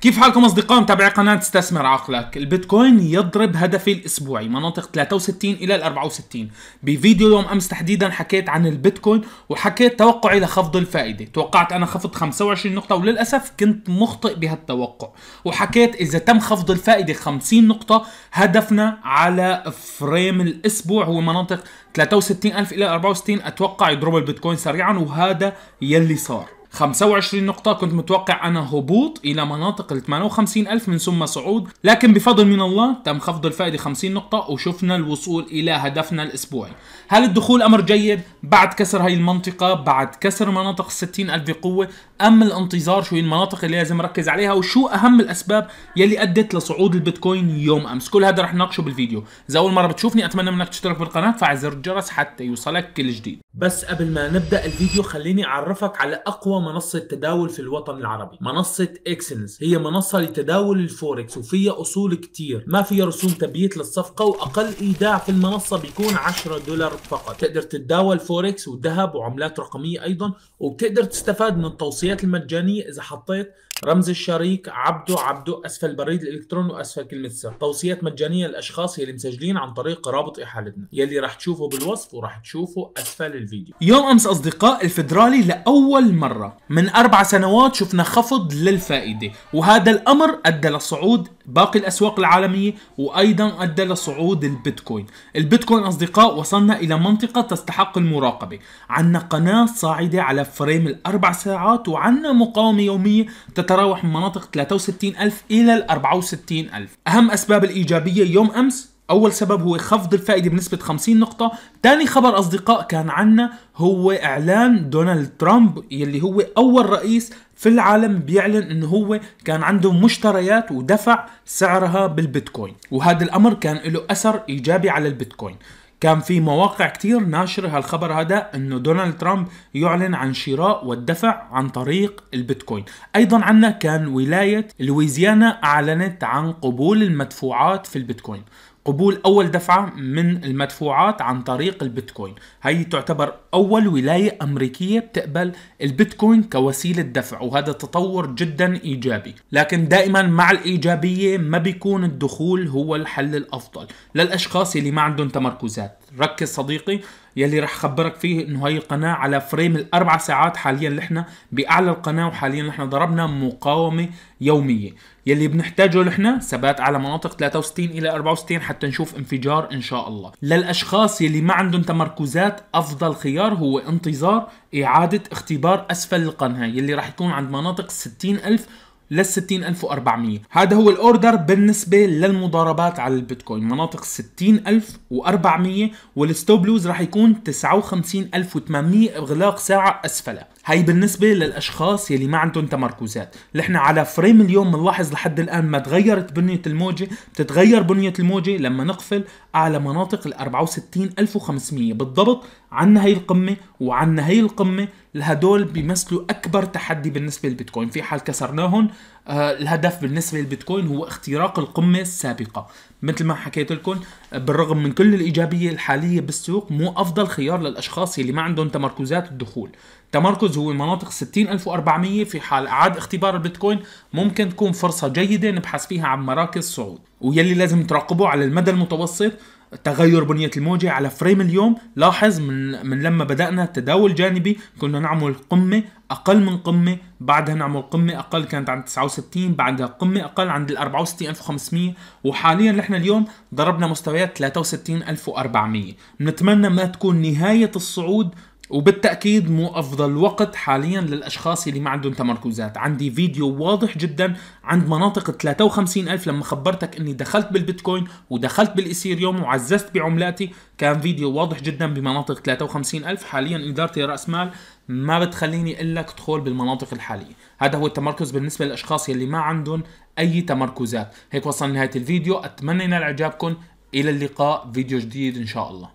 كيف حالكم اصدقاء متابعي قناه استثمر عقلك البيتكوين يضرب هدفي الاسبوعي مناطق 63 الى 64 بفيديو يوم امس تحديدا حكيت عن البيتكوين وحكيت توقعي لخفض الفائده توقعت انا خفض 25 نقطه وللاسف كنت مخطئ بهالتوقع وحكيت اذا تم خفض الفائده 50 نقطه هدفنا على فريم الاسبوع هو مناطق 63000 الى 64 اتوقع يضرب البيتكوين سريعا وهذا يلي صار 25 نقطة كنت متوقع أنا هبوط إلى مناطق ال 58 ألف من ثم صعود لكن بفضل من الله تم خفض الفائدة 50 نقطة وشفنا الوصول إلى هدفنا الأسبوعي هل الدخول أمر جيد بعد كسر هاي المنطقة بعد كسر مناطق ال 60 ألف بقوة أم الانتظار شو هي المناطق اللي لازم أركز عليها وشو أهم الأسباب يلي أدت لصعود البيتكوين يوم أمس كل هذا رح نناقشه بالفيديو إذا أول مرة بتشوفني أتمنى منك تشترك بالقناة فعل زر الجرس حتى يوصلك كل جديد بس قبل ما نبدأ الفيديو خليني أعرفك على أقوى منصة تداول في الوطن العربي منصة اكسنس هي منصة لتداول الفوركس وفيها أصول كتير ما فيها رسوم تبييت للصفقة وأقل إيداع في المنصة بيكون 10 دولار فقط تقدر تتداول فوركس وذهب وعملات رقمية أيضا وبتقدر تستفاد من التوصيات المجانية إذا حطيت رمز الشريك عبده عبده اسفل البريد الالكتروني واسفل كلمه سر توصيات مجانيه للاشخاص يلي مسجلين عن طريق رابط احالتنا يلي راح تشوفه بالوصف وراح تشوفه اسفل الفيديو يوم امس اصدقاء الفدرالي لاول مره من أربع سنوات شفنا خفض للفائدة وهذا الأمر أدى لصعود باقي الأسواق العالمية وأيضا أدى لصعود البيتكوين البيتكوين أصدقاء وصلنا إلى منطقة تستحق المراقبة عنا قناة صاعدة على فريم الأربع ساعات وعنا مقاومة يومية تتراوح من مناطق 63 ألف إلى 64 ألف أهم أسباب الإيجابية يوم أمس اول سبب هو خفض الفائده بنسبه 50 نقطه ثاني خبر اصدقاء كان عنا هو اعلان دونالد ترامب يلي هو اول رئيس في العالم بيعلن انه هو كان عنده مشتريات ودفع سعرها بالبيتكوين وهذا الامر كان له اثر ايجابي على البيتكوين كان في مواقع كتير ناشرة هالخبر هذا انه دونالد ترامب يعلن عن شراء والدفع عن طريق البيتكوين ايضا عنا كان ولاية لويزيانا اعلنت عن قبول المدفوعات في البيتكوين قبول اول دفعه من المدفوعات عن طريق البيتكوين هي تعتبر اول ولايه امريكيه بتقبل البيتكوين كوسيله دفع وهذا تطور جدا ايجابي لكن دائما مع الايجابيه ما بيكون الدخول هو الحل الافضل للاشخاص اللي ما عندهم تمركزات ركز صديقي يلي رح خبرك فيه انه هاي القناة على فريم الاربع ساعات حاليا اللي احنا باعلى القناة وحاليا احنا ضربنا مقاومة يومية يلي بنحتاجه نحن ثبات على مناطق 63 الى 64 حتى نشوف انفجار ان شاء الله للاشخاص يلي ما عندهم تمركزات افضل خيار هو انتظار اعادة اختبار اسفل القناة يلي رح يكون عند مناطق 60000 لل 60400 هذا هو الاوردر بالنسبه للمضاربات على البيتكوين مناطق 60400 والستوب لوز راح يكون 59800 اغلاق ساعه اسفلها هاي بالنسبه للاشخاص يلي ما عندهم تمركزات نحن على فريم اليوم بنلاحظ لحد الان ما تغيرت بنيه الموجه بتتغير بنيه الموجه لما نقفل على مناطق ال 64500 بالضبط عنا هي القمة وعنا هي القمة لهدول بيمثلوا أكبر تحدي بالنسبة للبيتكوين في حال كسرناهم آه، الهدف بالنسبة للبيتكوين هو اختراق القمة السابقة مثل ما حكيت لكم آه، بالرغم من كل الإيجابية الحالية بالسوق مو أفضل خيار للأشخاص اللي ما عندهم تمركزات الدخول تمركز هو مناطق 60400 في حال أعاد اختبار البيتكوين ممكن تكون فرصة جيدة نبحث فيها عن مراكز صعود ويلي لازم تراقبه على المدى المتوسط تغير بنية الموجة على فريم اليوم لاحظ من, من لما بدأنا التداول جانبي كنا نعمل قمة أقل من قمة بعدها نعمل قمة أقل كانت عند 69 بعدها قمة أقل عند ال 64500 وحاليا نحن اليوم ضربنا مستويات 63400 نتمنى ما تكون نهاية الصعود وبالتاكيد مو افضل وقت حاليا للاشخاص اللي ما عندهم تمركزات عندي فيديو واضح جدا عند مناطق 53 ألف لما خبرتك اني دخلت بالبيتكوين ودخلت بالايثيريوم وعززت بعملاتي كان فيديو واضح جدا بمناطق 53 ألف حاليا ادارتي راس مال ما بتخليني اقول لك ادخل بالمناطق الحاليه هذا هو التمركز بالنسبه للاشخاص يلي ما عندهم اي تمركزات هيك وصلنا نهايه الفيديو اتمنى ينال اعجابكم الى اللقاء فيديو جديد ان شاء الله